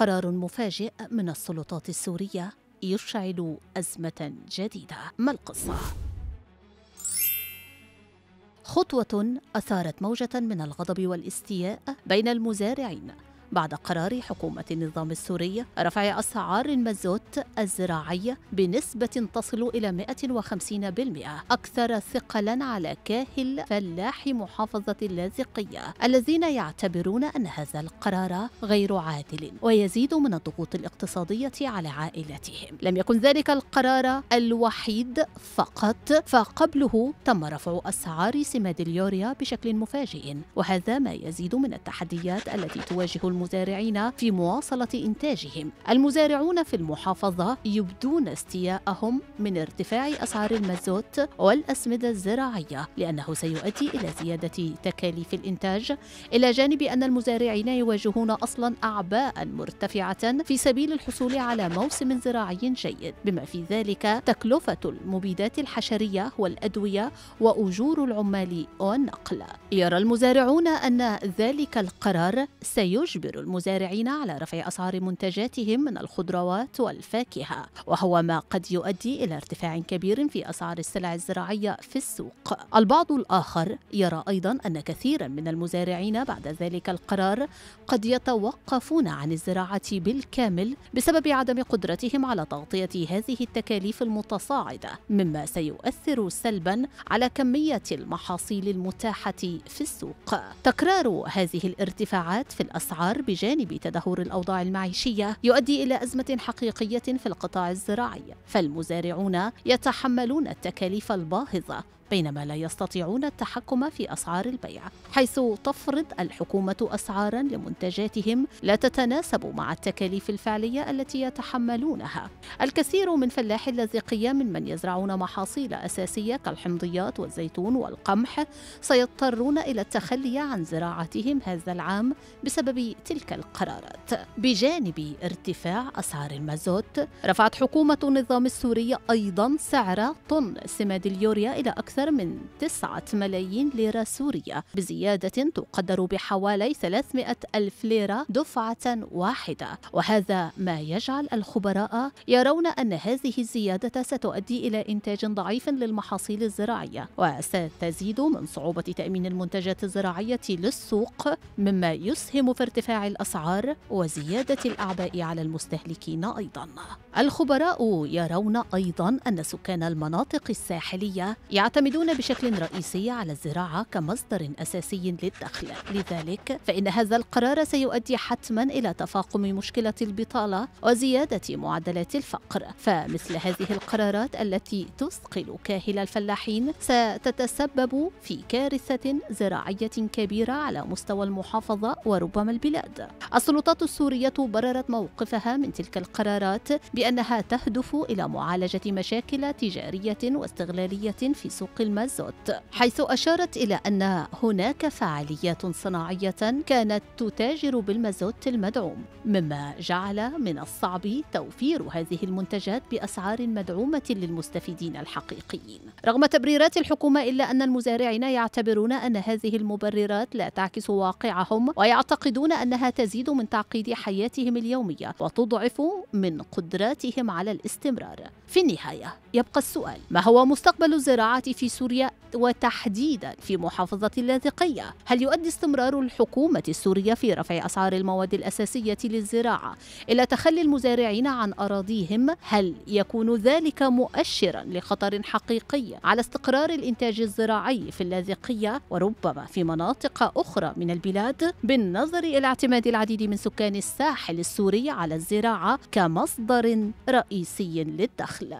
قرار مفاجئ من السلطات السورية يشعل أزمة جديدة ما القصة؟ خطوة أثارت موجة من الغضب والاستياء بين المزارعين بعد قرار حكومة النظام السوري رفع أسعار المازوت الزراعية بنسبة تصل إلى 150% أكثر ثقلا على كاهل فلاح محافظة اللاذقية الذين يعتبرون أن هذا القرار غير عادل ويزيد من الضغوط الاقتصادية على عائلتهم لم يكن ذلك القرار الوحيد فقط فقبله تم رفع أسعار سماد اليوريا بشكل مفاجئ وهذا ما يزيد من التحديات التي تواجه المزارعين في مواصلة إنتاجهم المزارعون في المحافظة يبدون استياءهم من ارتفاع أسعار المازوت والأسمدة الزراعية لأنه سيؤدي إلى زيادة تكاليف الإنتاج إلى جانب أن المزارعين يواجهون أصلا أعباء مرتفعة في سبيل الحصول على موسم زراعي جيد بما في ذلك تكلفة المبيدات الحشرية والأدوية وأجور العمال والنقل يرى المزارعون أن ذلك القرار سيجبر يجبر المزارعين على رفع أسعار منتجاتهم من الخضروات والفاكهة وهو ما قد يؤدي إلى ارتفاع كبير في أسعار السلع الزراعية في السوق البعض الآخر يرى أيضا أن كثيرا من المزارعين بعد ذلك القرار قد يتوقفون عن الزراعة بالكامل بسبب عدم قدرتهم على تغطية هذه التكاليف المتصاعدة مما سيؤثر سلبا على كمية المحاصيل المتاحة في السوق تكرار هذه الارتفاعات في الأسعار بجانب تدهور الأوضاع المعيشية يؤدي إلى أزمة حقيقية في القطاع الزراعي فالمزارعون يتحملون التكاليف الباهظة بينما لا يستطيعون التحكم في أسعار البيع حيث تفرض الحكومة أسعارا لمنتجاتهم لا تتناسب مع التكاليف الفعلية التي يتحملونها الكثير من فلاحي اللاذقية من من يزرعون محاصيل أساسية كالحمضيات والزيتون والقمح سيضطرون إلى التخلي عن زراعتهم هذا العام بسبب تلك القرارات بجانب ارتفاع أسعار المازوت رفعت حكومة النظام السوري أيضا سعر طن سماد اليوريا إلى أكثر أكثر من 9 ملايين ليرة سورية بزيادة تقدر بحوالي 300 ألف ليرة دفعة واحدة وهذا ما يجعل الخبراء يرون أن هذه الزيادة ستؤدي إلى إنتاج ضعيف للمحاصيل الزراعية وستزيد من صعوبة تأمين المنتجات الزراعية للسوق مما يسهم في ارتفاع الأسعار وزيادة الأعباء على المستهلكين أيضا الخبراء يرون أيضا أن سكان المناطق الساحلية يعتمد يعتمدون بشكل رئيسي على الزراعة كمصدر أساسي للدخل لذلك فإن هذا القرار سيؤدي حتما إلى تفاقم مشكلة البطالة وزيادة معدلات الفقر فمثل هذه القرارات التي تثقل كاهل الفلاحين ستتسبب في كارثة زراعية كبيرة على مستوى المحافظة وربما البلاد السلطات السورية بررت موقفها من تلك القرارات بأنها تهدف إلى معالجة مشاكل تجارية واستغلالية في سوق سوق المازوت حيث أشارت إلى أن هناك فعاليات صناعية كانت تتاجر بالمازوت المدعوم مما جعل من الصعب توفير هذه المنتجات بأسعار مدعومة للمستفيدين الحقيقيين رغم تبريرات الحكومة إلا أن المزارعين يعتبرون أن هذه المبررات لا تعكس واقعهم ويعتقدون أنها تزيد من تعقيد حياتهم اليومية وتضعف من قدراتهم على الاستمرار في النهاية يبقى السؤال ما هو مستقبل الزراعة في سوريا وتحديدا في محافظة اللاذقية هل يؤدي استمرار الحكومة السورية في رفع أسعار المواد الأساسية للزراعة إلى تخلي المزارعين عن أراضيهم هل يكون ذلك مؤشرا لخطر حقيقي على استقرار الإنتاج الزراعي في اللاذقية وربما في مناطق أخرى من البلاد بالنظر إلى اعتماد العديد من سكان الساحل السوري على الزراعة كمصدر رئيسي للدخل